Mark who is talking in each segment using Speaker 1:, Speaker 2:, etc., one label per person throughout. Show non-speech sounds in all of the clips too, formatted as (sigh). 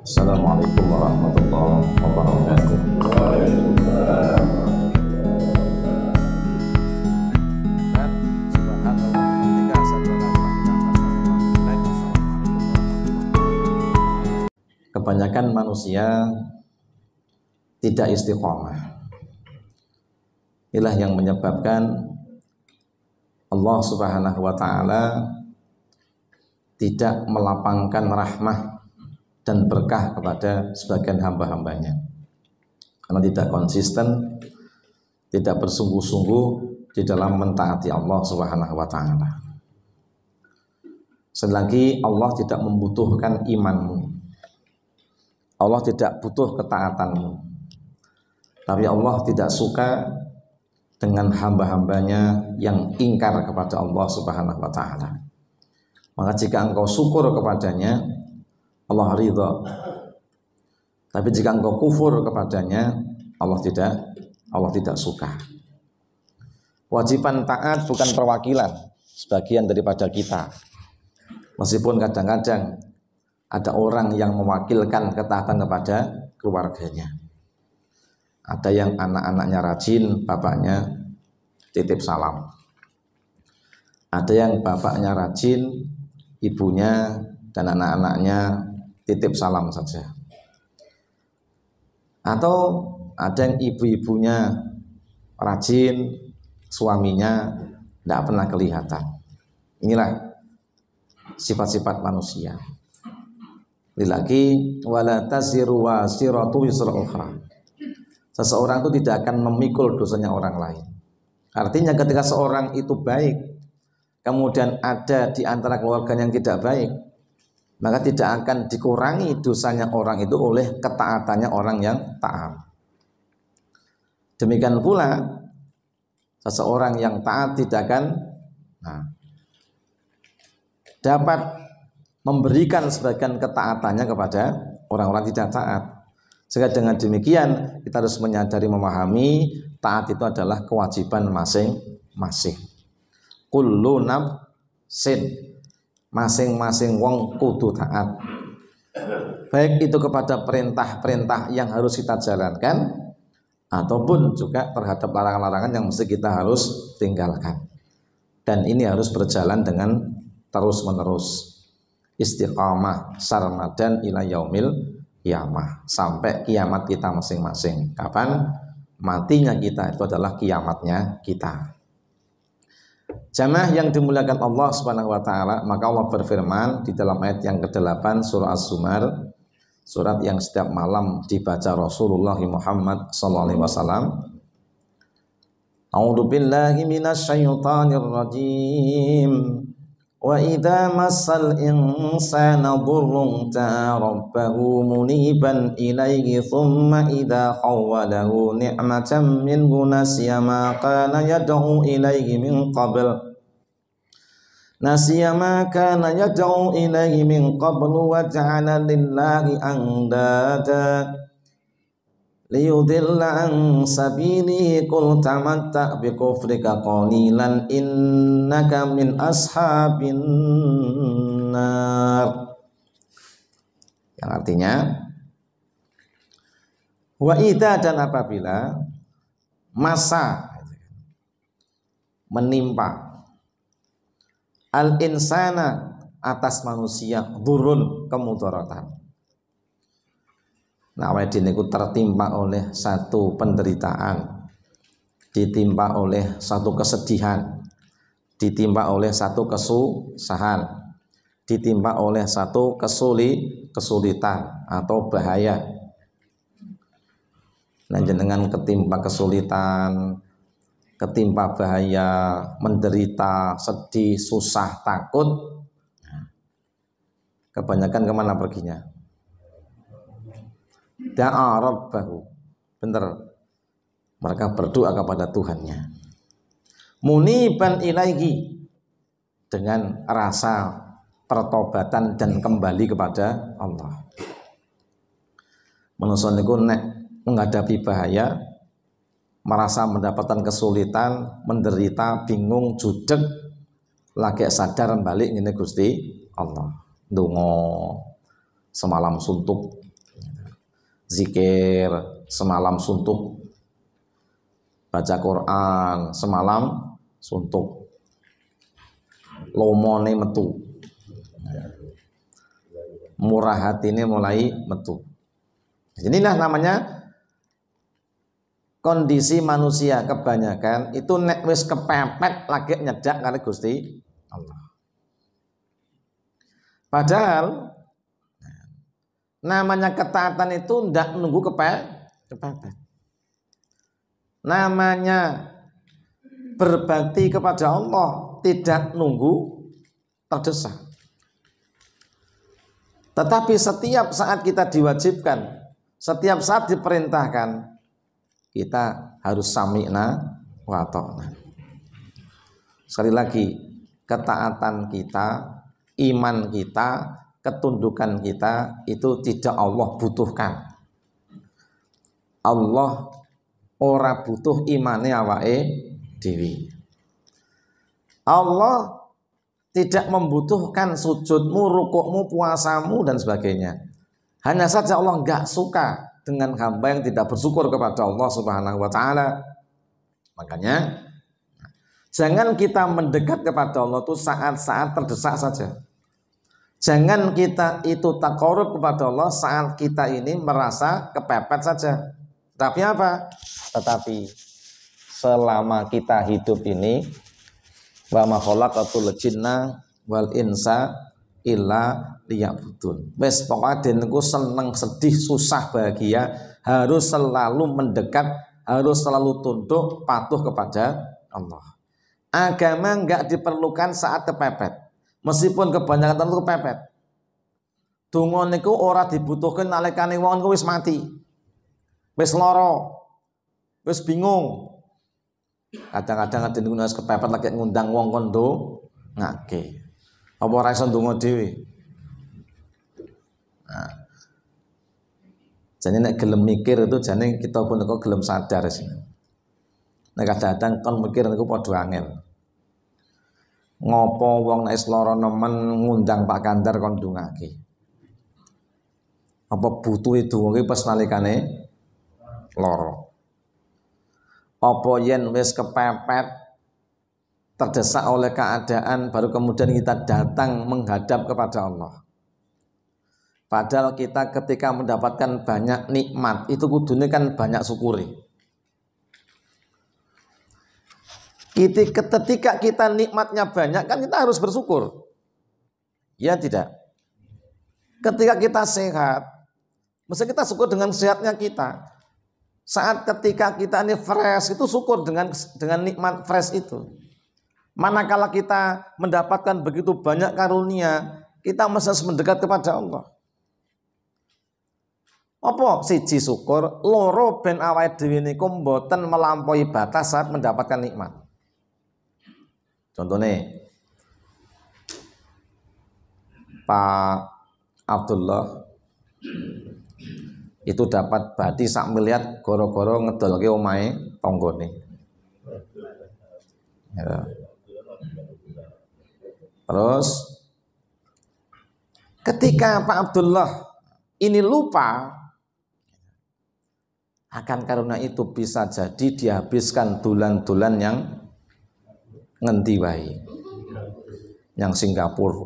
Speaker 1: Assalamualaikum warahmatullahi wabarakatuh. Kebanyakan manusia tidak istiqomah. Inilah yang menyebabkan Allah Subhanahu wa taala tidak melapangkan rahmah dan berkah kepada sebagian hamba-hambanya. Karena tidak konsisten, tidak bersungguh-sungguh di dalam mentaati Allah Subhanahu wa taala. Selagi Allah tidak membutuhkan imanmu. Allah tidak butuh ketaatanmu. Tapi Allah tidak suka dengan hamba-hambanya yang ingkar kepada Allah Subhanahu wa taala. Maka jika engkau syukur kepadanya, Allah ridha. Tapi jika engkau kufur kepadanya, Allah tidak Allah tidak suka. Kewajiban taat bukan perwakilan sebagian daripada kita. Meskipun kadang-kadang ada orang yang mewakilkan ketaatan kepada keluarganya. Ada yang anak-anaknya rajin, bapaknya titip salam. Ada yang bapaknya rajin, ibunya dan anak-anaknya titip salam saja. Atau ada yang ibu-ibunya rajin, suaminya tidak pernah kelihatan. Inilah sifat-sifat manusia. Lagi wala taziru wasiratu ukhra. Seseorang itu tidak akan memikul dosanya orang lain. Artinya ketika seorang itu baik, kemudian ada di antara keluarga yang tidak baik, maka tidak akan dikurangi dosanya orang itu oleh ketaatannya orang yang taat. Demikian pula seseorang yang taat tidak akan nah, dapat memberikan sebagian ketaatannya kepada orang-orang tidak taat. Sehingga dengan demikian kita harus menyadari memahami taat itu adalah kewajiban masing-masing. Kullu sin masing-masing wong kudu taat baik itu kepada perintah-perintah yang harus kita jalankan ataupun juga terhadap larangan-larangan yang mesti kita harus tinggalkan dan ini harus berjalan dengan terus-menerus istiqamah sarmadan ila yaumil kiamah sampai kiamat kita masing-masing kapan matinya kita itu adalah kiamatnya kita Jamaah yang dimuliakan Allah Subhanahu wa taala, maka Allah berfirman di dalam ayat yang ke-8 surah Az Zumar, surat yang setiap malam dibaca Rasulullah Muhammad sallallahu alaihi wasallam. A'udzu billahi rajim. وَإِذَا مس الإنسان ضر دعا ربه منيبا إليه ثم إذا حوله نعمة منه نسي ما كان يدعو إليه من قبل نسي ما كان يدعو إليه من قبل وجعل لله أندادا liyudhilla an Tak qul tamatta bikufrika qalilan innaka min ashabin nar yang artinya wa Ida dan apabila masa menimpa al insana atas manusia Burun kemudaratan Awalnya nah, diniku tertimpa oleh satu penderitaan, ditimpa oleh satu kesedihan, ditimpa oleh satu kesusahan, ditimpa oleh satu kesulit, kesulitan atau bahaya. Nah, dengan ketimpa kesulitan, ketimpa bahaya, menderita, sedih, susah, takut. Kebanyakan kemana perginya? da'a rabbahu. Benar. Mereka berdoa kepada Tuhannya. Muniban ilaihi dengan rasa pertobatan dan kembali kepada Allah. Manusia niku nek menghadapi bahaya, merasa mendapatkan kesulitan, menderita, bingung, judek, lagi sadar balik ini Gusti Allah. Dungo semalam suntuk zikir, semalam suntuk, baca Quran, semalam suntuk, lomone metu, murah hati ini mulai metu. Inilah namanya kondisi manusia kebanyakan itu nek wis kepepet lagi nyedak kali Gusti Allah. Padahal Namanya ketaatan itu tidak menunggu kepepatan. Namanya berbakti kepada Allah tidak nunggu terdesak. Tetapi setiap saat kita diwajibkan, setiap saat diperintahkan, kita harus samikna wa ta'na. Sekali lagi, ketaatan kita, iman kita ketundukan kita itu tidak Allah butuhkan. Allah ora butuh imane awake dewi. Allah tidak membutuhkan sujudmu, rukukmu, puasamu dan sebagainya. Hanya saja Allah nggak suka dengan hamba yang tidak bersyukur kepada Allah Subhanahu wa taala. Makanya jangan kita mendekat kepada Allah itu saat-saat terdesak saja. Jangan kita itu korup kepada Allah saat kita ini merasa kepepet saja. Tapi apa? Tetapi selama kita hidup ini wa ma khalaqatul jinna wal insa illa liya'budun. Wes pokoknya denku seneng, sedih, susah, bahagia harus selalu mendekat, harus selalu tunduk, patuh kepada Allah. Agama nggak diperlukan saat kepepet. Meskipun kebanyakan tentu kepepet. Donga niku ora dibutuhkan nalikane wong niku wis mati. Wis loro Wis bingung. Kadang-kadang ada niku kepepet lagi ngundang wong kondo ngake. Apa ora iso dewi, dhewe? Nah. Jadi nek gelem mikir itu jadi kita pun kok gelem sadar sih. Nek kadang-kadang kon mikir niku padha angel ngopo wong es loro nemen ngundang Pak Kandar kon dungake apa butuh itu dungake pas nalikane loro. apa yen wis kepepet terdesak oleh keadaan baru kemudian kita datang menghadap kepada Allah Padahal kita ketika mendapatkan banyak nikmat itu kudunya kan banyak syukuri. Ketika kita nikmatnya banyak kan kita harus bersyukur. Ya tidak. Ketika kita sehat, mesti kita syukur dengan sehatnya kita. Saat ketika kita ini fresh itu syukur dengan dengan nikmat fresh itu. Manakala kita mendapatkan begitu banyak karunia, kita mesti mendekat kepada Allah. Apa siji syukur, loro ben awake dhewe niku mboten melampaui batas saat mendapatkan nikmat. Contohnya Pak Abdullah itu dapat badi sak melihat goro-goro ngedol ke omai tonggone. Ya. Terus ketika Pak Abdullah ini lupa akan karena itu bisa jadi dihabiskan dulan-dulan yang ngenti wae yang Singapura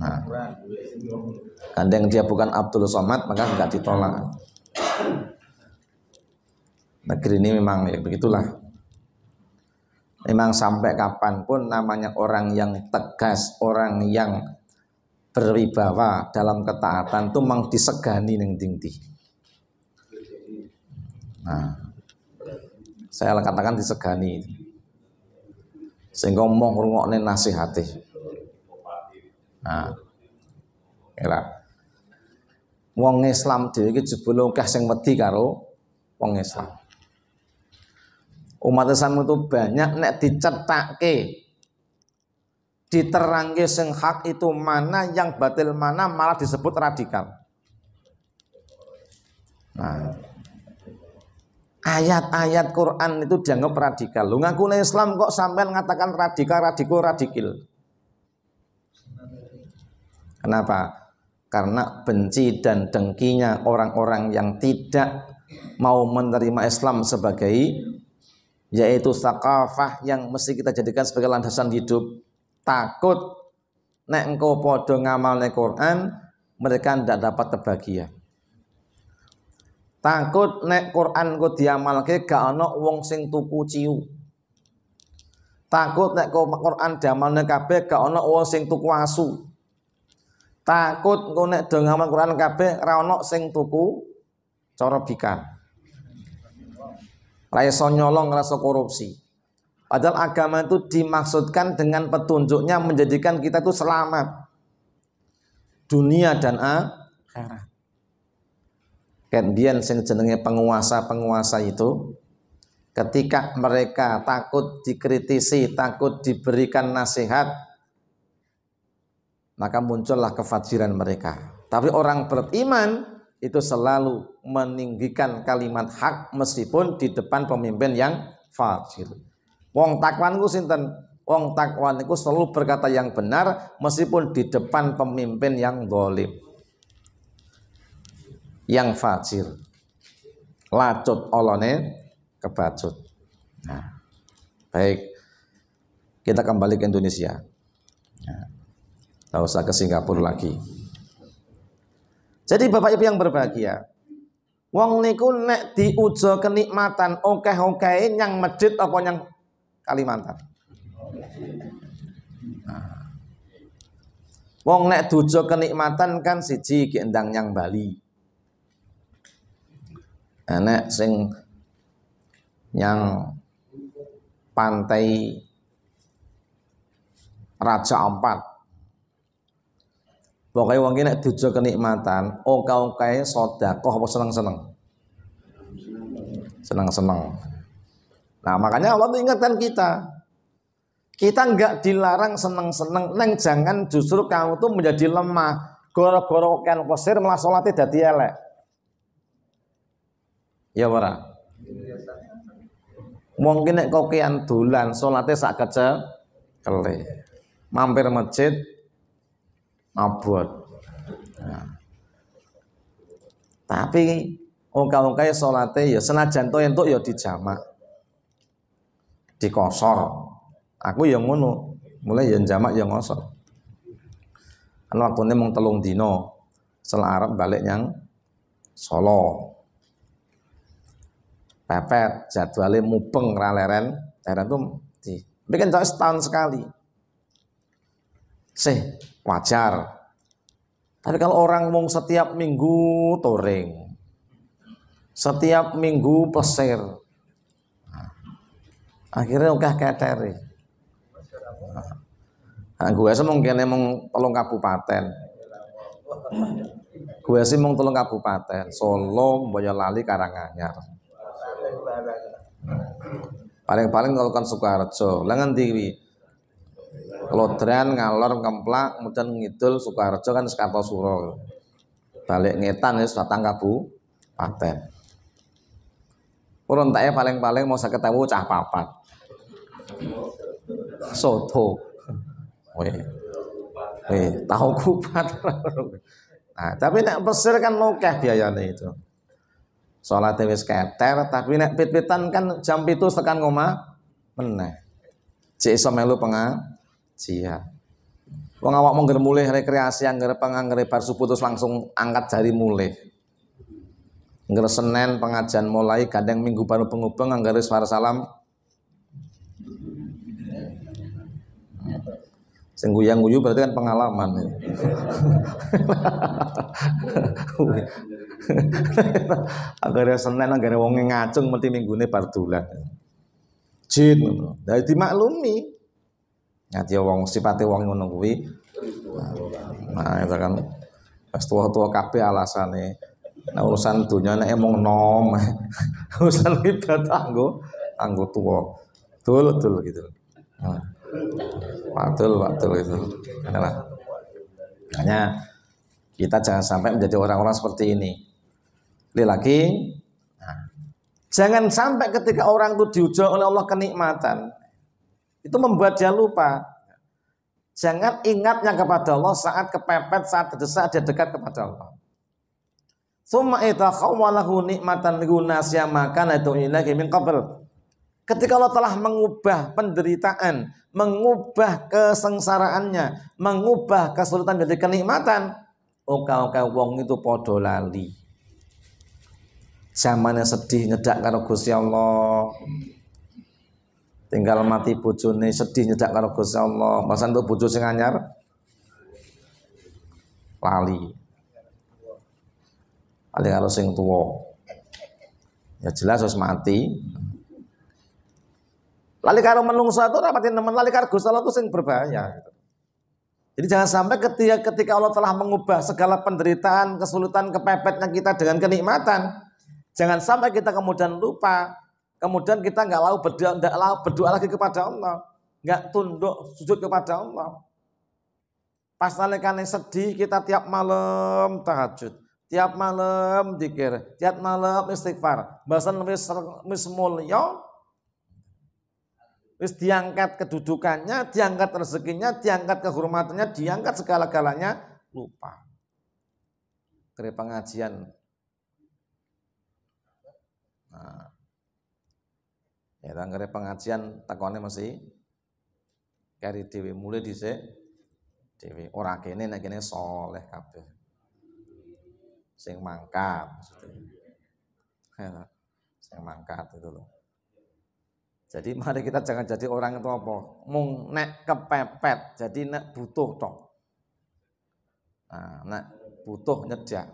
Speaker 1: nah kandeng dia bukan Abdul Somad maka enggak ditolak negeri ini memang ya begitulah memang sampai kapanpun namanya orang yang tegas orang yang berwibawa dalam ketaatan itu memang disegani yang tinggi nah saya katakan disegani sehingga mau ngrungokne nasihate. Nah. ya Wong Islam dhewe iki jebule akeh sing wedi karo wong Islam. Umat Islam itu banyak nek dicetakke diterangke sing hak itu mana yang batil mana malah disebut radikal. Nah, ayat-ayat Quran itu dianggap radikal. Lu ngaku Islam kok sampai mengatakan radikal, radikal, radikil. Kenapa? Karena benci dan dengkinya orang-orang yang tidak mau menerima Islam sebagai yaitu sakafah yang mesti kita jadikan sebagai landasan hidup. Takut nek engkau podo nek Quran, mereka tidak dapat kebahagiaan. Takut nek Quran ku diamalke gak ana wong sing tuku ciu. Takut nek Quran diamalne kabeh gak ana wong sing tuku asu. Takut engko nek do ngamal Quran kabeh ra ana sing tuku cara bikar. Ra nyolong rasa korupsi. Padahal agama itu dimaksudkan dengan petunjuknya menjadikan kita itu selamat dunia dan akhirat kemudian kan sing jenenge penguasa-penguasa itu ketika mereka takut dikritisi, takut diberikan nasihat, maka muncullah kefajiran mereka. Tapi orang beriman itu selalu meninggikan kalimat hak meskipun di depan pemimpin yang fajir. Wong takwan ku sinten? Wong takwan selalu berkata yang benar meskipun di depan pemimpin yang dolim yang fajir lacut olone kebacut nah baik kita kembali ke Indonesia tidak nah, usah ke Singapura lagi jadi Bapak Ibu yang berbahagia Wong niku nek diujo kenikmatan oke oke yang medit apa yang Kalimantan. Nah, wong nek dujo kenikmatan kan siji gendang yang Bali enek sing yang pantai Raja empat, pokoknya wong nek tujuh kenikmatan oka-okae sedekah apa seneng-seneng seneng-seneng nah makanya Allah tuh ingatkan kita kita nggak dilarang seneng-seneng neng jangan justru kamu tuh menjadi lemah goro-goro kan kosir malah sholatnya dadi elek Ya ora. Mungkin nek kokian dolan salate sak kece kele. Mampir masjid mabot. Nah. Tapi ongka-ongkae ya salate ya senajan to entuk ya dijamak. Dikosor. Aku yang ngono, mulai yang jamak yang ngosor. Ana waktune mong telung dino, sel Arab balik yang Solo pepet jadwalnya mupeng raleren leren tuh di bikin jauh setahun sekali sih wajar tapi kalau orang mau setiap minggu touring setiap minggu pesir akhirnya udah keteri nah, gue sih mungkin emang tolong kabupaten gue sih mau tolong kabupaten Solo Boyolali Karanganyar Paling-paling kalau kan suka Sukarejo, lengan Kalau Lodran ngalor kemplak kemudian ngidul suka Sukarejo kan sekato suro. Balik ngetan ya tangkap kabu paten. Urun tak ya paling-paling mau saya ketemu cah papat. Soto. Weh. Weh, tahu kupat. (laughs) Nah, tapi nak pesir kan lokeh biayanya itu sholat wis keter tapi nek pit-pitan kan jam itu tekan ngoma meneh. Cek iso melu pengajian. Wong awak mau mulih rekreasi anggere pengangger bar subuh langsung angkat jari mulih. Angger Senin pengajian mulai kadang Minggu baru pengubeng anggere suara salam. Sing guyang-guyu berarti kan pengalaman. (laughs) Anggere (laughs) Senin anggere wonge ngacung mesti minggune bar dolan. Jin ngono. Dadi dimaklumi. Ngati wong sipate wong ngono kuwi. Nah, itu ya kan pas tua-tua kabeh alasane. Nah, urusan dunia nek emong nom. (laughs) urusan ibadah anggo anggo tua. Dul dul gitu. Nah. Wadul, wadul itu. Kenapa? Hanya kita jangan sampai menjadi orang-orang seperti ini lelaki. Nah, jangan sampai ketika orang itu diuji oleh Allah kenikmatan, itu membuat dia lupa. Jangan ingatnya kepada Allah saat kepepet, saat terdesak, dia dekat kepada Allah. Summa itakhawalahu nikmatan gunasya makan itu ilahi min kabel. Ketika Allah telah mengubah penderitaan, mengubah kesengsaraannya, mengubah kesulitan menjadi kenikmatan, oka-oka wong itu podolali. Zamannya sedih nyedak karo Gusti Allah tinggal mati bojone sedih nyedak karo Gusti Allah masa untuk bojo sing anyar lali Ali kalau sing tua ya jelas harus mati Lali karo menungso itu rapatin teman lali karo Gusti Allah itu sing berbahaya. Gitu. Jadi jangan sampai ketika ketika Allah telah mengubah segala penderitaan, kesulitan, kepepetnya kita dengan kenikmatan, Jangan sampai kita kemudian lupa, kemudian kita nggak lalu berdoa, nggak berdoa lagi kepada Allah, nggak tunduk sujud kepada Allah. Pas yang sedih kita tiap malam tahajud, tiap malam dikir, tiap malam istighfar. Bahasa wis wis mulio, wis diangkat kedudukannya, diangkat rezekinya, diangkat kehormatannya, diangkat segala-galanya lupa. Dari pengajian Nah. Ya tangkere pengajian takone mesti kari dhewe mulai dhisik dhewe ora kene nek kene saleh kabeh. Sing mangkat maksudnya. (laughs) Sing mangkat itu loh. Jadi mari kita jangan jadi orang itu apa? Mung nek kepepet, jadi nek butuh toh. Nah, nek butuh nyedak.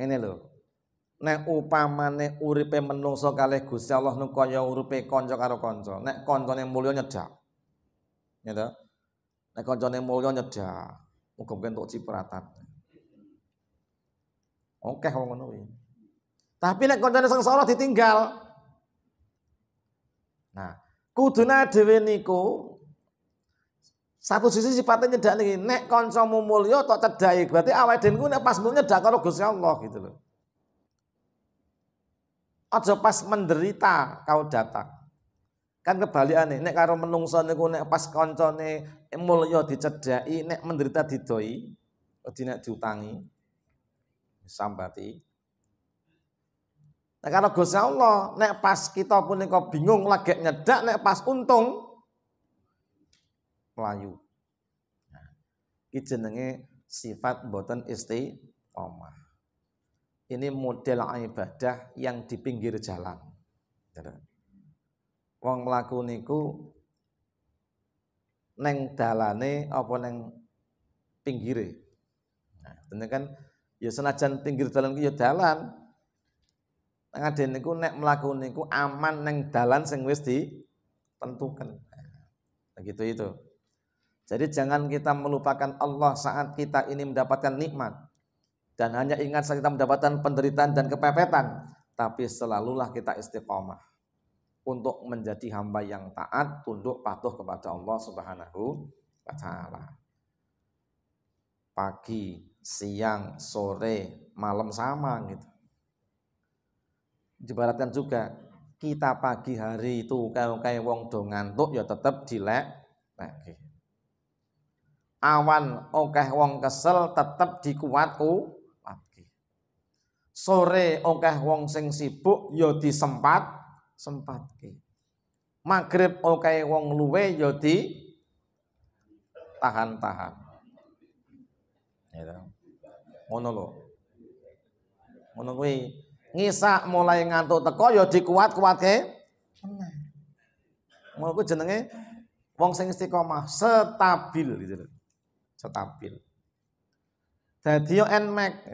Speaker 1: Ini loh, nek upamane uripe menungso kalih Gusti Allah nu kaya uripe kanca karo kanca. Nek kancane mulya nyedak. Ya ta? Nek kancane mulya nyedak, muga-muga entuk cipratan. Oke wong ngono kuwi. Tapi nek kancane sengsara ditinggal. Nah, kuduna dhewe niku satu sisi sifatnya nyedak nih, nek koncomu mulio tok cedai, berarti awal denku nek pas mulio nyedak karo Gusti Allah gitu loh. Aja pas menderita kau datang. Kan kebalikannya, nek karo menungso niku nek pas koncone mulya dicedhaki, nek menderita didoi, wedi nek diutangi. Sambati. Nek karo Gusti Allah, nek pas kita punika bingung lagi nyedak, nek pas untung melayu. Nah, iki jenenge sifat boten istiqomah ini model ibadah yang di pinggir jalan. Gitu. Wong melaku niku neng dalane apa neng pinggire. Nah, tentu kan ya senajan pinggir jalan ya dalan. Nang ade niku nek mlaku niku aman neng dalan sing wis ditentukan. Nah, gitu itu. Jadi jangan kita melupakan Allah saat kita ini mendapatkan nikmat dan hanya ingat saat kita mendapatkan penderitaan dan kepepetan, tapi selalulah kita istiqomah untuk menjadi hamba yang taat, tunduk patuh kepada Allah Subhanahu wa taala. Pagi, siang, sore, malam sama gitu. Dibaratkan juga kita pagi hari itu kalau kayak wong do ngantuk ya tetap dilek Awan oke, wong kesel tetap dikuatku sore akeh wong sing sibuk ya disempat sempatke magrib akeh wong luwe ya di tahan-tahan ngono lho ngono kuwi ngisak mulai ngantuk teko ya dikuat-kuatke tenang mulku jenenge wong sing istiqomah stabil gitu stabil dadi yo enmek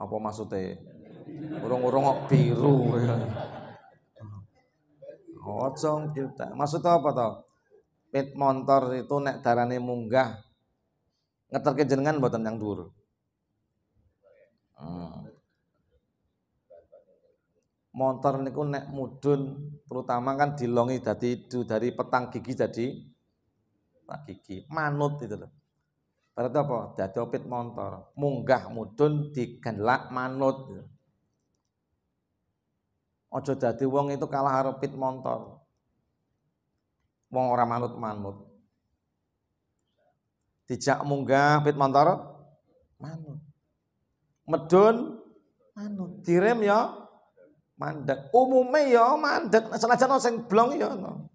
Speaker 1: Apa maksudnya? Urung-urung kok biru. Ojong ya. kita Maksudnya apa toh? Pit motor itu nek darane munggah ngeterke jenengan buatan yang dur. Hmm. Motor niku nek mudun terutama kan dilongi itu dari petang gigi jadi gigi manut itu loh. Berarti apa? Dadi opit montor, munggah mudun di gelak manut. Ojo dadi wong itu kalah harupit pit montor. Wong ora manut-manut. Dijak munggah pit motor, manut. Medun manut. Direm ya mandek. Umume ya mandek. Senajan sing blong ya no.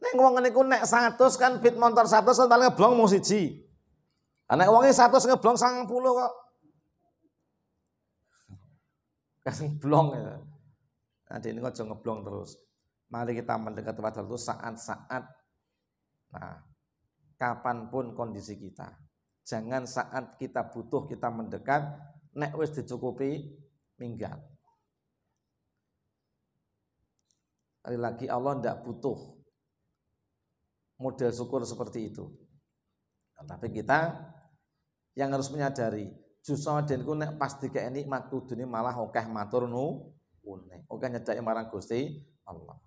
Speaker 1: Neng wong ngene nek 100 kan pit motor 100 kan paling blong mung siji. Anak uangnya satu ngeblong sang puluh kok. Kasih blong ya. Nah, ini kok ngeblong terus. Mari kita mendekat kepada Allah saat-saat. Nah, kapanpun kondisi kita. Jangan saat kita butuh kita mendekat, nek wis dicukupi, minggat. Kali lagi Allah tidak butuh model syukur seperti itu. Nah, tapi kita yang harus menyadari justru denku nek pasti kayak nikmat kudune malah okeh matur nu unek okeh nyedake marang Gusti Allah